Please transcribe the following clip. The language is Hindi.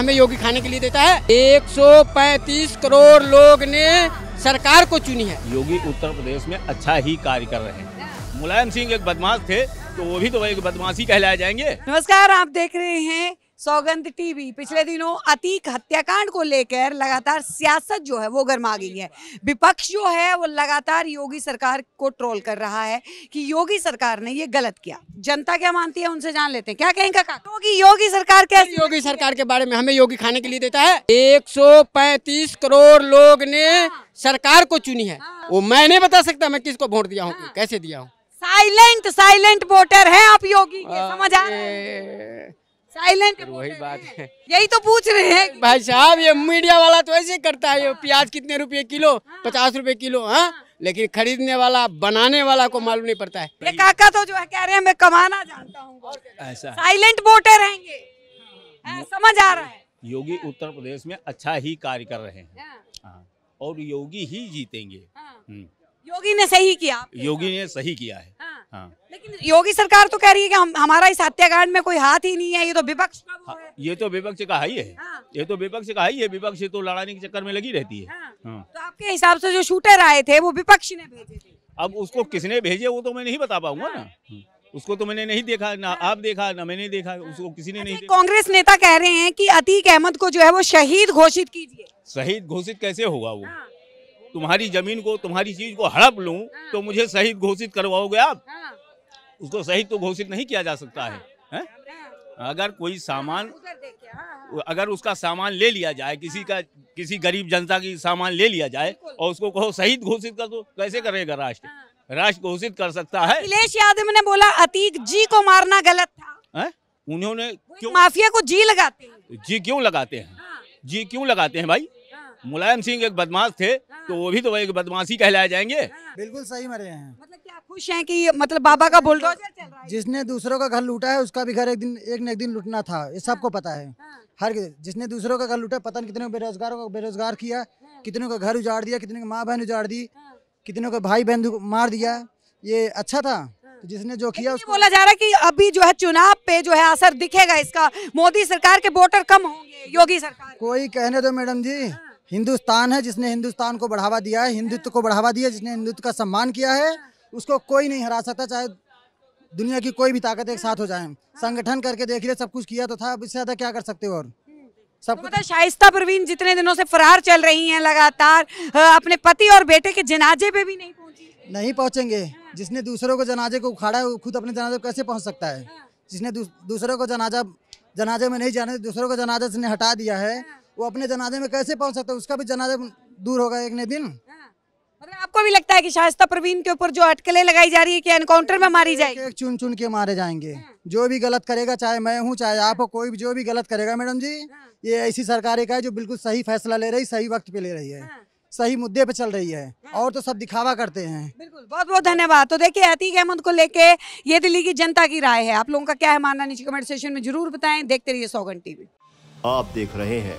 हमें योगी खाने के लिए देता है 135 करोड़ लोग ने सरकार को चुनी है योगी उत्तर प्रदेश में अच्छा ही कार्य कर रहे हैं मुलायम सिंह एक बदमाश थे तो वो भी तो एक बदमाशी कहलाए जाएंगे नमस्कार आप देख रहे हैं सौगंध टीवी पिछले दिनों अतीक हत्याकांड को लेकर लगातार सियासत जो है वो गर्मा गई है विपक्ष जो है वो लगातार योगी सरकार को ट्रोल कर रहा है कि योगी सरकार ने ये गलत किया जनता क्या मानती है उनसे जान लेते हैं क्या कहेंगे का तो योगी सरकार कैसे योगी सरकार के बारे में हमें योगी खाने के लिए देता है एक करोड़ लोग ने हाँ। सरकार को चुनी है हाँ। वो मैं नहीं बता सकता मैं किसको वोट दिया हूँ हाँ। कैसे दिया हूँ साइलेंट साइलेंट वोटर है आप योगी समझ आ रहे हैं साइलेंट वही बात है यही तो पूछ रहे हैं भाई साहब ये मीडिया वाला तो ऐसे करता है ये हाँ। प्याज कितने रुपए किलो हाँ। पचास रुपए किलो हाँ? हाँ लेकिन खरीदने वाला बनाने वाला को मालूम नहीं पड़ता है ये काका तो जो है कह रहे हैं मैं कमाना जानता हूँ ऐसा साइलेंट वोटर रहेंगे समझ आ रहा है योगी उत्तर प्रदेश में अच्छा ही कार्य कर रहे हैं और योगी ही जीतेंगे हम्म। योगी ने सही किया योगी ने सही किया है हाँ। लेकिन योगी सरकार तो कह रही है कि हम हमारा इस हत्याकांड में कोई हाथ ही नहीं है ये तो विपक्ष का हाँ, है ये तो विपक्ष का ही है हाँ। ये तो विपक्ष का ही है विपक्ष तो लड़ाने के चक्कर में लगी रहती है तो आपके हिसाब से जो शूटर आए थे वो विपक्ष ने भेजे थे अब उसको किसने भेजे वो तो मैं नहीं बता पाऊंगा ना उसको तो मैंने नहीं देखा ना आप देखा ना मैंने देखा उसको किसी ने अच्छा, नहीं कांग्रेस नेता कह रहे हैं कि अतीक अहमद को जो है वो शहीद घोषित कीजिए शहीद घोषित कैसे होगा वो तुम्हारी जमीन को तुम्हारी चीज को हड़प लूं हाँ। तो मुझे शहीद घोषित करवाओगे आप हाँ। उसको शहीद तो घोषित नहीं किया जा सकता है, हाँ। है? अगर कोई सामान अगर उसका सामान ले लिया जाए किसी का किसी गरीब जनता की सामान ले लिया जाए और उसको कहो शहीद घोषित कर दो कैसे करेगा राष्ट्र राष्ट्र घोषित कर सकता है अखिलेश यादव ने बोला अतीक जी को मारना गलत था उन्होंने क्यों माफिया को जी लगाते जी क्यों लगाते हैं जी क्यों लगाते हैं भाई मुलायम सिंह एक बदमाश थे तो वो भी तो एक बदमाशी कहलाए जाएंगे बिल्कुल सही मरे हैं मतलब क्या खुश हैं कि मतलब बाबा का बुलडोजर चल रहा है जिसने दूसरों का घर लूटा है उसका भी घर एक दिन एक न एक दिन लूटना था ये सबको हाँ। पता है हाँ। हर जिसने दूसरों का घर लूटा पता नहीं कितने बेरोजगारों को बेरोजगार किया हाँ। कितनों का घर उजाड़ दिया कितने की माँ बहन उजाड़ दी कितनों का भाई बहन मार दिया ये अच्छा था तो जिसने जो किया उसको बोला जा रहा है कि अभी जो है चुनाव पे जो है असर दिखेगा इसका मोदी सरकार के वोटर कम होंगे योगी सरकार कोई कहने दो मैडम जी हिंदुस्तान है जिसने हिंदुस्तान को बढ़ावा दिया है हिंदुत्व को बढ़ावा दिया जिसने हिंदुत्व का सम्मान किया है उसको कोई नहीं हरा सकता चाहे दुनिया की कोई भी ताकत एक साथ हो जाए संगठन करके देख लिया सब कुछ किया तो था अब इससे ज़्यादा क्या कर सकते हो और सब तो मतलब शाइस्ता परवीन जितने दिनों से फरार चल रही हैं लगातार अपने पति और बेटे के जनाजे पे भी नहीं पहुंची नहीं पहुंचेंगे जिसने दूसरों को जनाजे को उखाड़ा है खुद अपने जनाजे को कैसे पहुंच सकता है जिसने दूसरों को जनाजा जनाजे में नहीं जाने दूसरों को जनाजा जिसने हटा दिया है वो अपने जनाजे में कैसे पहुंच सकते उसका भी जनाजा दूर होगा एक न दिन हाँ। मतलब आपको भी लगता है कि शाइस्ता प्रवीण के ऊपर जो अटकलें लगाई जा रही है कि एनकाउंटर में मारी जाएगी एक चुन चुन के मारे जाएंगे हाँ। जो भी गलत करेगा चाहे मैं हूँ चाहे आप हो कोई भी जो भी गलत करेगा मैडम जी हाँ। ये ऐसी सरकार एक है जो बिल्कुल सही फैसला ले रही सही वक्त पे ले रही है सही मुद्दे पे चल रही है और तो सब दिखावा करते हैं बिल्कुल बहुत बहुत धन्यवाद तो देखिए अतीक अहमद को लेके ये दिल्ली की जनता की राय है आप लोगों का क्या है मानना नीचे कमेंट सेशन में जरूर बताएं देखते रहिए सौगन टीवी आप देख रहे हैं